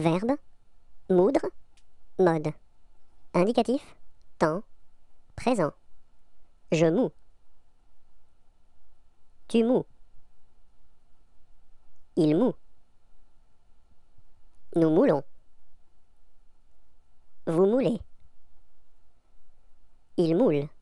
Verbe moudre mode. Indicatif temps présent. Je mous Tu mous. Il mou, Nous moulons. Vous moulez. Il moule.